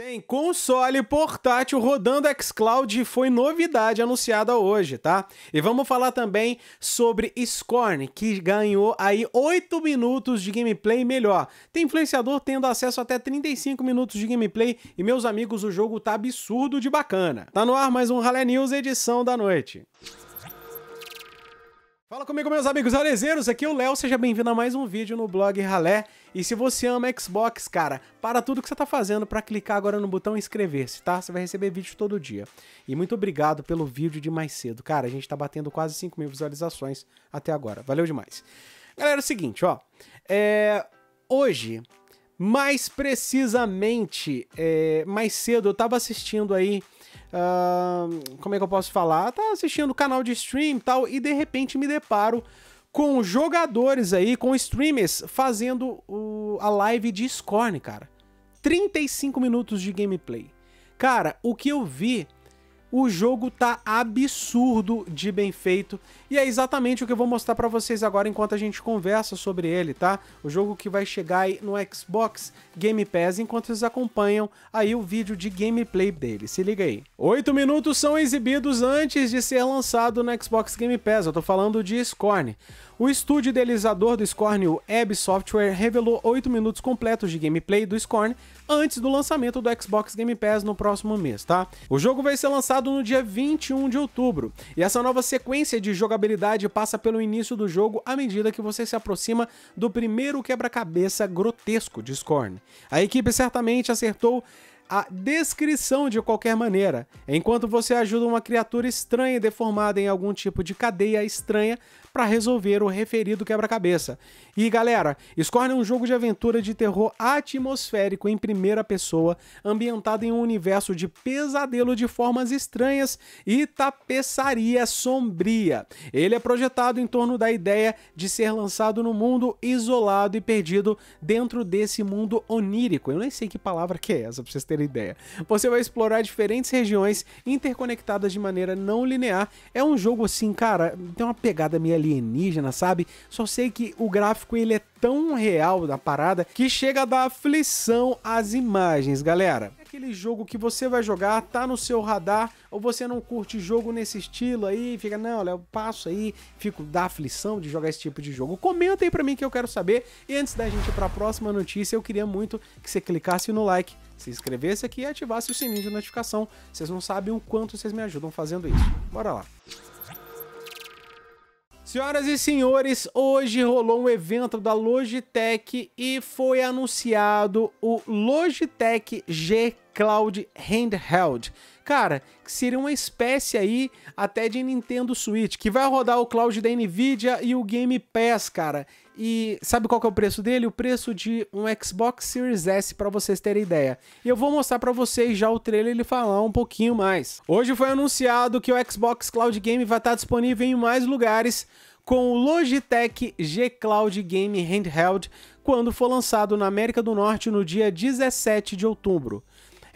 Tem console portátil rodando xCloud e foi novidade anunciada hoje, tá? E vamos falar também sobre Scorn, que ganhou aí 8 minutos de gameplay melhor. Tem influenciador tendo acesso até 35 minutos de gameplay e, meus amigos, o jogo tá absurdo de bacana. Tá no ar mais um Ralé News edição da noite. Fala comigo, meus amigos alezeiros, aqui é o Léo, seja bem-vindo a mais um vídeo no blog Ralé. E se você ama Xbox, cara, para tudo que você tá fazendo para clicar agora no botão inscrever-se, tá? Você vai receber vídeo todo dia. E muito obrigado pelo vídeo de mais cedo, cara, a gente tá batendo quase 5 mil visualizações até agora, valeu demais. Galera, é o seguinte, ó, é... hoje mais precisamente, é, mais cedo eu tava assistindo aí. Uh, como é que eu posso falar? Tava assistindo o canal de stream e tal, e de repente me deparo com jogadores aí, com streamers, fazendo o, a live de Scorn, cara. 35 minutos de gameplay. Cara, o que eu vi o jogo tá absurdo de bem feito e é exatamente o que eu vou mostrar para vocês agora enquanto a gente conversa sobre ele, tá? O jogo que vai chegar aí no Xbox Game Pass enquanto vocês acompanham aí o vídeo de gameplay dele. Se liga aí. Oito minutos são exibidos antes de ser lançado no Xbox Game Pass. Eu tô falando de Scorn. O estúdio idealizador do Scorn, o Ebb Software, revelou 8 minutos completos de gameplay do Scorn antes do lançamento do Xbox Game Pass no próximo mês, tá? O jogo vai ser lançado no dia 21 de outubro, e essa nova sequência de jogabilidade passa pelo início do jogo à medida que você se aproxima do primeiro quebra-cabeça grotesco de Scorn. A equipe certamente acertou a descrição de qualquer maneira, enquanto você ajuda uma criatura estranha e deformada em algum tipo de cadeia estranha para resolver o referido quebra-cabeça. E galera, Scorn é um jogo de aventura de terror atmosférico em primeira pessoa, ambientado em um universo de pesadelo de formas estranhas e tapeçaria sombria. Ele é projetado em torno da ideia de ser lançado no mundo isolado e perdido dentro desse mundo onírico. Eu nem sei que palavra que é essa, pra vocês terem ideia. Você vai explorar diferentes regiões interconectadas de maneira não linear. É um jogo assim, cara, tem uma pegada meio alienígena, sabe? Só sei que o gráfico ele é tão real da parada que chega a dar aflição às imagens, galera é aquele jogo que você vai jogar, tá no seu radar, ou você não curte jogo nesse estilo aí, fica, não, Léo, passo aí, fico da aflição de jogar esse tipo de jogo. Comenta aí pra mim que eu quero saber. E antes da gente ir pra próxima notícia, eu queria muito que você clicasse no like, se inscrevesse aqui e ativasse o sininho de notificação. Vocês não sabem o quanto vocês me ajudam fazendo isso. Bora lá. Senhoras e senhores, hoje rolou um evento da Logitech e foi anunciado o Logitech G Cloud Handheld. Cara, que seria uma espécie aí até de Nintendo Switch, que vai rodar o cloud da Nvidia e o Game Pass, cara. E sabe qual que é o preço dele? O preço de um Xbox Series S, para vocês terem ideia. E eu vou mostrar para vocês já o trailer ele falar um pouquinho mais. Hoje foi anunciado que o Xbox Cloud Game vai estar tá disponível em mais lugares com o Logitech G Cloud Game Handheld quando for lançado na América do Norte no dia 17 de outubro.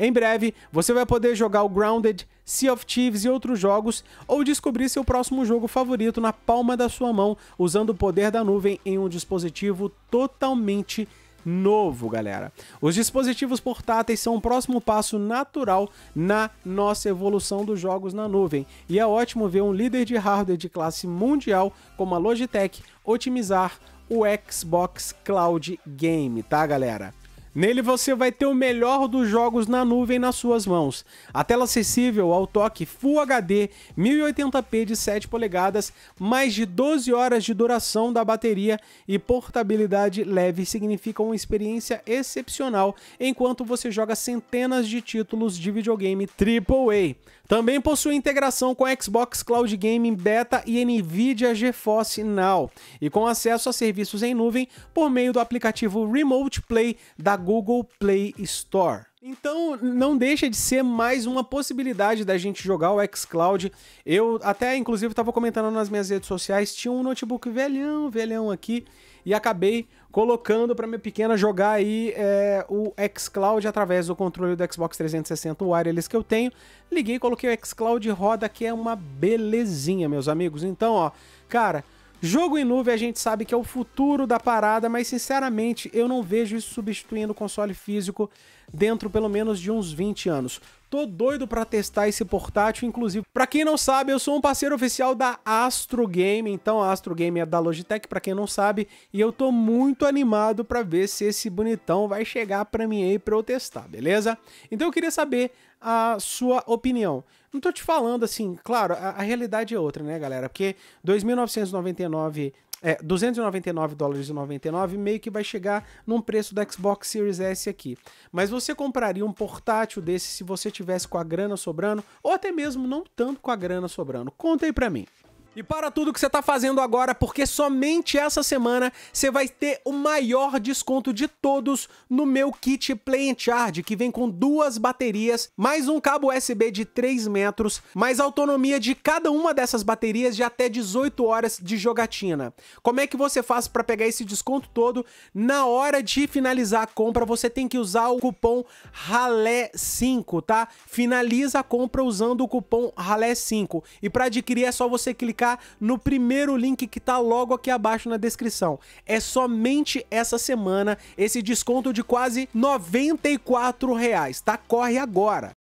Em breve, você vai poder jogar o Grounded, Sea of Thieves e outros jogos, ou descobrir seu próximo jogo favorito na palma da sua mão, usando o poder da nuvem em um dispositivo totalmente novo, galera. Os dispositivos portáteis são o próximo passo natural na nossa evolução dos jogos na nuvem, e é ótimo ver um líder de hardware de classe mundial como a Logitech otimizar o Xbox Cloud Game, tá, galera? Nele você vai ter o melhor dos jogos na nuvem nas suas mãos. A tela acessível ao toque Full HD, 1080p de 7 polegadas, mais de 12 horas de duração da bateria e portabilidade leve significam uma experiência excepcional enquanto você joga centenas de títulos de videogame AAA. Também possui integração com Xbox Cloud Gaming Beta e Nvidia GeForce Now, e com acesso a serviços em nuvem por meio do aplicativo Remote Play da Google Play Store. Então, não deixa de ser mais uma possibilidade da gente jogar o xCloud. Eu até, inclusive, estava comentando nas minhas redes sociais, tinha um notebook velhão, velhão aqui, e acabei colocando para minha pequena jogar aí é, o xCloud através do controle do Xbox 360 wireless que eu tenho. Liguei, coloquei o xCloud roda, que é uma belezinha, meus amigos. Então, ó, cara... Jogo em nuvem a gente sabe que é o futuro da parada, mas sinceramente eu não vejo isso substituindo o console físico dentro pelo menos de uns 20 anos. Tô doido para testar esse portátil, inclusive. Para quem não sabe, eu sou um parceiro oficial da Astro Game, então a Astro Game é da Logitech, para quem não sabe, e eu tô muito animado para ver se esse bonitão vai chegar para mim aí para eu testar, beleza? Então eu queria saber a sua opinião. Não tô te falando assim, claro, a, a realidade é outra, né, galera? Porque 2999 é, 299 dólares e 99 meio que vai chegar num preço da Xbox Series S aqui. Mas você compraria um portátil desse se você tivesse com a grana sobrando ou até mesmo não tanto com a grana sobrando? Conta aí para mim. E para tudo que você está fazendo agora, porque somente essa semana você vai ter o maior desconto de todos no meu kit Play and Charge, que vem com duas baterias, mais um cabo USB de 3 metros, mais autonomia de cada uma dessas baterias de até 18 horas de jogatina. Como é que você faz para pegar esse desconto todo? Na hora de finalizar a compra, você tem que usar o cupom RALÉ5, tá? Finaliza a compra usando o cupom RALÉ5. E para adquirir é só você clicar clicar no primeiro link que tá logo aqui abaixo na descrição. É somente essa semana esse desconto de quase R$ 94 reais, tá? Corre agora!